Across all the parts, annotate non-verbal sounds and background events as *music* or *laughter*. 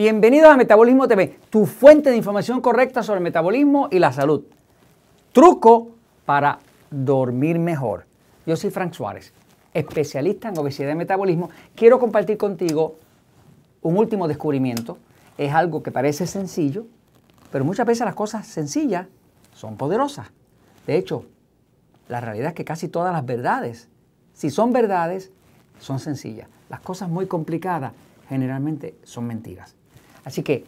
Bienvenidos a Metabolismo TV, tu fuente de información correcta sobre el metabolismo y la salud. Truco para dormir mejor. Yo soy Frank Suárez, especialista en obesidad y metabolismo. Quiero compartir contigo un último descubrimiento. Es algo que parece sencillo, pero muchas veces las cosas sencillas son poderosas. De hecho, la realidad es que casi todas las verdades, si son verdades, son sencillas. Las cosas muy complicadas generalmente son mentiras. Así que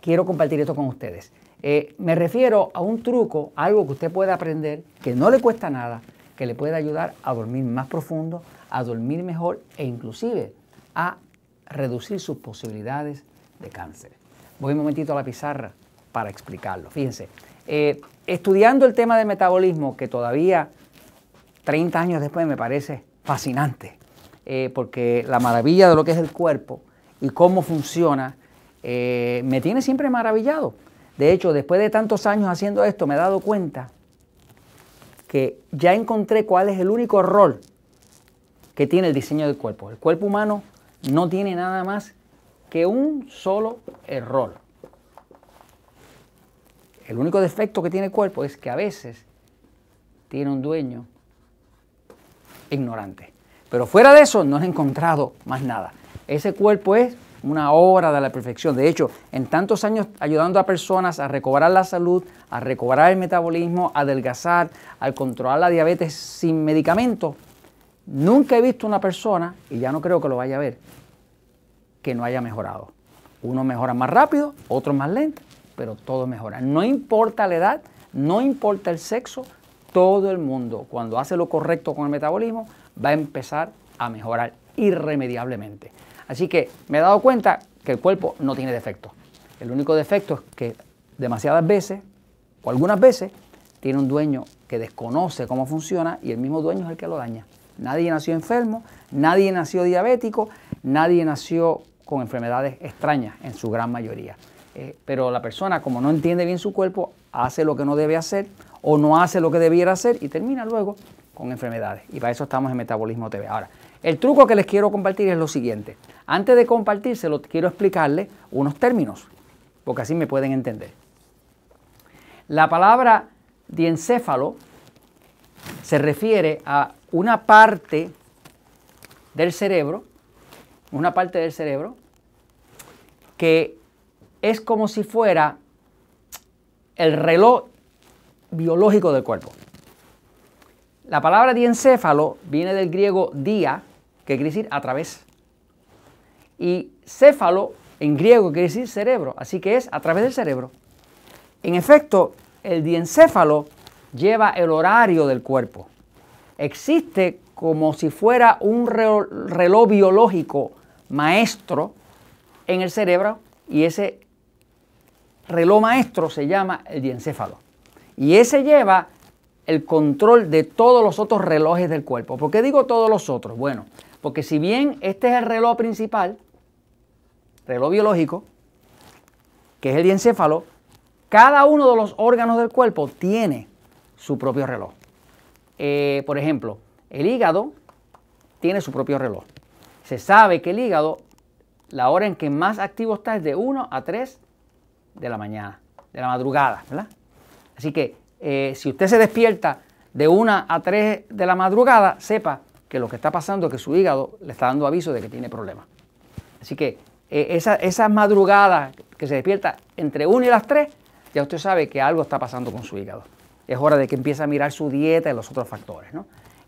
quiero compartir esto con ustedes. Eh, me refiero a un truco, algo que usted puede aprender, que no le cuesta nada, que le puede ayudar a dormir más profundo, a dormir mejor e inclusive a reducir sus posibilidades de cáncer. Voy un momentito a la pizarra para explicarlo. Fíjense, eh, estudiando el tema del metabolismo, que todavía 30 años después me parece fascinante, eh, porque la maravilla de lo que es el cuerpo y cómo funciona eh, me tiene siempre maravillado. De hecho, después de tantos años haciendo esto, me he dado cuenta que ya encontré cuál es el único error que tiene el diseño del cuerpo. El cuerpo humano no tiene nada más que un solo error. El único defecto que tiene el cuerpo es que a veces tiene un dueño ignorante. Pero fuera de eso no he encontrado más nada. Ese cuerpo es una obra de la perfección. De hecho, en tantos años ayudando a personas a recobrar la salud, a recobrar el metabolismo, a adelgazar, al controlar la diabetes sin medicamentos, nunca he visto una persona, y ya no creo que lo vaya a ver, que no haya mejorado. Uno mejora más rápido, otro más lento, pero todo mejora. No importa la edad, no importa el sexo, todo el mundo cuando hace lo correcto con el metabolismo va a empezar a mejorar irremediablemente. Así que me he dado cuenta que el cuerpo no tiene defecto. El único defecto es que demasiadas veces, o algunas veces, tiene un dueño que desconoce cómo funciona y el mismo dueño es el que lo daña. Nadie nació enfermo, nadie nació diabético, nadie nació con enfermedades extrañas en su gran mayoría. Eh, pero la persona, como no entiende bien su cuerpo, hace lo que no debe hacer o no hace lo que debiera hacer y termina luego con enfermedades. Y para eso estamos en Metabolismo TV. Ahora, el truco que les quiero compartir es lo siguiente. Antes de compartírselo, quiero explicarles unos términos, porque así me pueden entender. La palabra diencéfalo se refiere a una parte del cerebro, una parte del cerebro, que es como si fuera el reloj biológico del cuerpo. La palabra diencéfalo viene del griego dia que quiere decir a través. Y céfalo en griego quiere decir cerebro, así que es a través del cerebro. En efecto, el diencéfalo lleva el horario del cuerpo. Existe como si fuera un reloj biológico maestro en el cerebro y ese reloj maestro se llama el diencéfalo. Y ese lleva el control de todos los otros relojes del cuerpo. ¿Por qué digo todos los otros? Bueno, porque si bien este es el reloj principal, reloj biológico, que es el diencéfalo, cada uno de los órganos del cuerpo tiene su propio reloj. Eh, por ejemplo, el hígado tiene su propio reloj. Se sabe que el hígado, la hora en que más activo está es de 1 a 3 de la mañana, de la madrugada, ¿verdad? Así que eh, si usted se despierta de 1 a 3 de la madrugada, sepa que lo que está pasando es que su hígado le está dando aviso de que tiene problemas. Así que eh, esas esa madrugadas que se despierta entre 1 y las 3, ya usted sabe que algo está pasando con su hígado. Es hora de que empiece a mirar su dieta y los otros factores.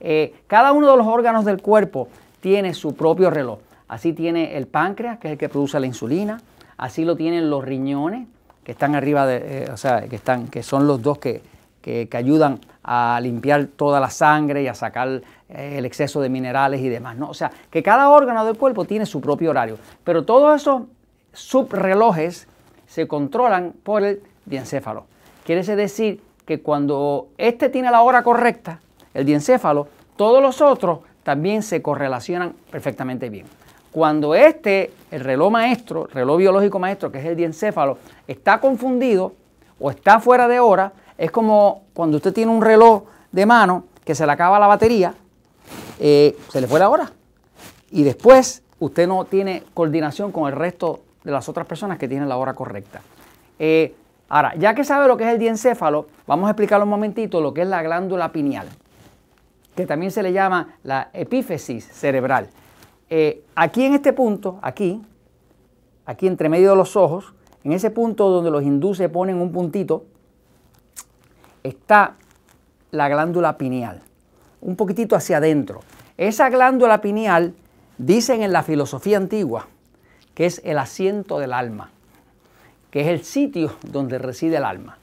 Eh, cada uno de los órganos del cuerpo tiene su propio reloj. Así tiene el páncreas, que es el que produce la insulina, así lo tienen los riñones, que están arriba de, o sea, que, están, que son los dos que, que, ayudan a limpiar toda la sangre y a sacar eh, el exceso de minerales y demás. ¿no? O sea, que cada órgano del cuerpo tiene su propio horario. Pero todos esos subrelojes se controlan por el diencéfalo. Quiere decir que cuando este tiene la hora correcta, el diencéfalo, todos los otros también se correlacionan perfectamente bien. Cuando este, el reloj maestro, reloj biológico maestro, que es el diencéfalo, está confundido o está fuera de hora, es como cuando usted tiene un reloj de mano que se le acaba la batería, eh, se le fue la hora. Y después usted no tiene coordinación con el resto de las otras personas que tienen la hora correcta. Eh, ahora, ya que sabe lo que es el diencéfalo, vamos a explicar un momentito lo que es la glándula pineal, que también se le llama la epífisis cerebral. Eh, aquí en este punto, aquí, aquí entre medio de los ojos, en ese punto donde los induce, ponen un puntito, está la glándula pineal, un poquitito hacia adentro. Esa glándula pineal, dicen en la filosofía antigua, que es el asiento del alma, que es el sitio donde reside el alma.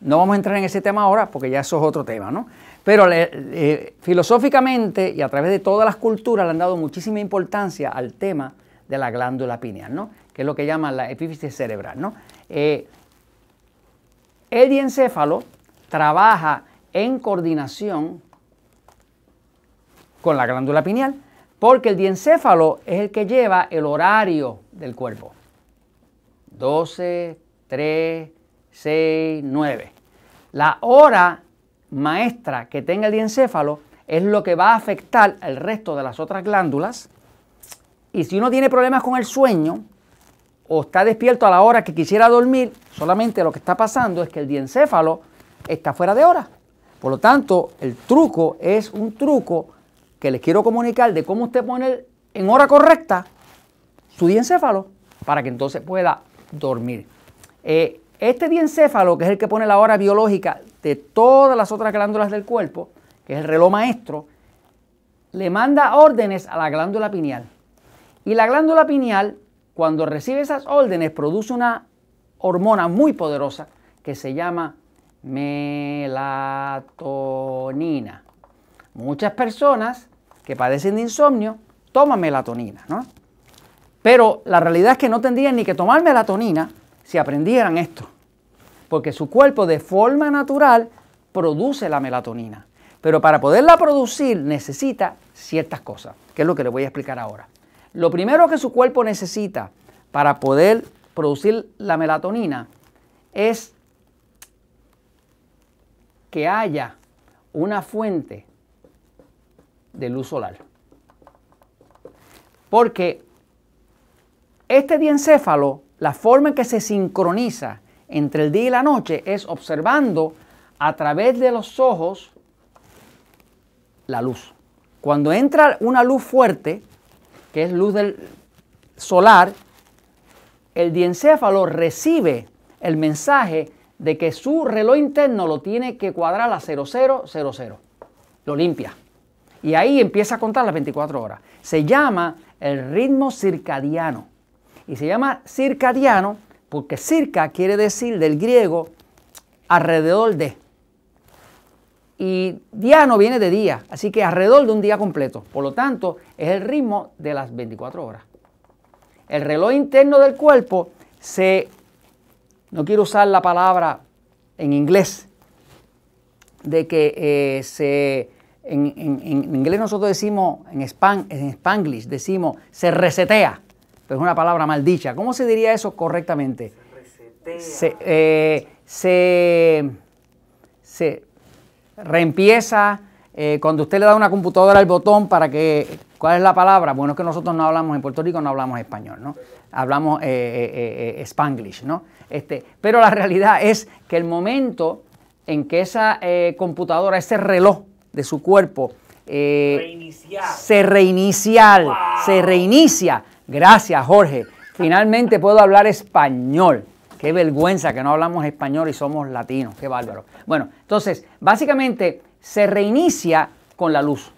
No vamos a entrar en ese tema ahora porque ya eso es otro tema, ¿no? Pero filosóficamente y a través de todas las culturas le han dado muchísima importancia al tema de la glándula pineal, ¿no? Que es lo que llaman la epífisis cerebral, ¿no? Eh, el diencéfalo trabaja en coordinación con la glándula pineal, porque el diencéfalo es el que lleva el horario del cuerpo. 12, 3, 6, 9. La hora maestra que tenga el diencéfalo es lo que va a afectar al resto de las otras glándulas. Y si uno tiene problemas con el sueño o está despierto a la hora que quisiera dormir, solamente lo que está pasando es que el diencéfalo está fuera de hora. Por lo tanto, el truco es un truco que les quiero comunicar de cómo usted pone en hora correcta su diencéfalo para que entonces pueda dormir. Eh, este diencéfalo, que es el que pone la hora biológica de todas las otras glándulas del cuerpo, que es el reloj maestro, le manda órdenes a la glándula pineal. Y la glándula pineal, cuando recibe esas órdenes, produce una hormona muy poderosa que se llama melatonina. Muchas personas que padecen de insomnio toman melatonina, ¿no? Pero la realidad es que no tendrían ni que tomar melatonina si aprendieran esto, porque su cuerpo de forma natural produce la melatonina, pero para poderla producir necesita ciertas cosas, que es lo que les voy a explicar ahora. Lo primero que su cuerpo necesita para poder producir la melatonina es que haya una fuente de luz solar. Porque este diencéfalo, la forma en que se sincroniza entre el día y la noche es observando a través de los ojos la luz. Cuando entra una luz fuerte, que es luz del solar, el diencéfalo recibe el mensaje de que su reloj interno lo tiene que cuadrar a 0000. Lo limpia. Y ahí empieza a contar las 24 horas. Se llama el ritmo circadiano. Y se llama circadiano porque circa quiere decir del griego alrededor de. Y diano viene de día, así que alrededor de un día completo. Por lo tanto, es el ritmo de las 24 horas. El reloj interno del cuerpo se no quiero usar la palabra en inglés, de que eh, se, en, inglés nosotros decimos, en, span, en spanglish decimos, se resetea, pero es una palabra maldicha ¿Cómo se diría eso correctamente? Se resetea. se, eh, se reempieza, eh, cuando usted le da una computadora el botón para que, ¿cuál es la palabra? Bueno, es que nosotros no hablamos en Puerto Rico, no hablamos español, ¿no? Hablamos eh, eh, spanglish, ¿no? Este, pero la realidad es que el momento en que esa computadora, ese reloj de su cuerpo, se reinicia, se reinicia. Gracias, Jorge. Finalmente puedo hablar español. Qué vergüenza que no hablamos español y somos latinos. Qué bárbaro. Bueno, entonces, básicamente se reinicia con la luz.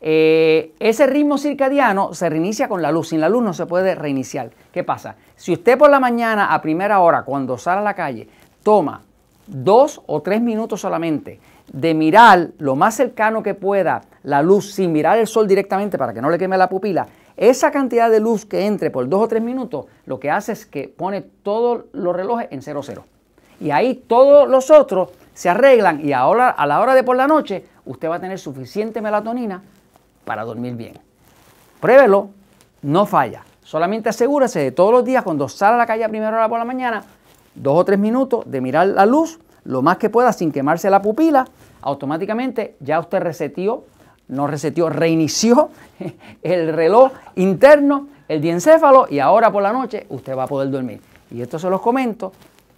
Eh, ese ritmo circadiano se reinicia con la luz, sin la luz no se puede reiniciar. ¿Qué pasa? Si usted por la mañana a primera hora, cuando sale a la calle, toma dos o tres minutos solamente de mirar lo más cercano que pueda la luz sin mirar el sol directamente para que no le queme la pupila, esa cantidad de luz que entre por dos o tres minutos lo que hace es que pone todos los relojes en cero Y ahí todos los otros se arreglan y ahora, a la hora de por la noche usted va a tener suficiente melatonina para dormir bien. Pruébelo, no falla. Solamente asegúrese de todos los días cuando sale a la calle a primera hora por la mañana, dos o tres minutos de mirar la luz lo más que pueda sin quemarse la pupila, automáticamente ya usted resetió, no resetió, reinició *laughs* el reloj interno, el diencéfalo y ahora por la noche usted va a poder dormir. Y esto se los comento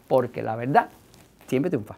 porque la verdad siempre triunfa.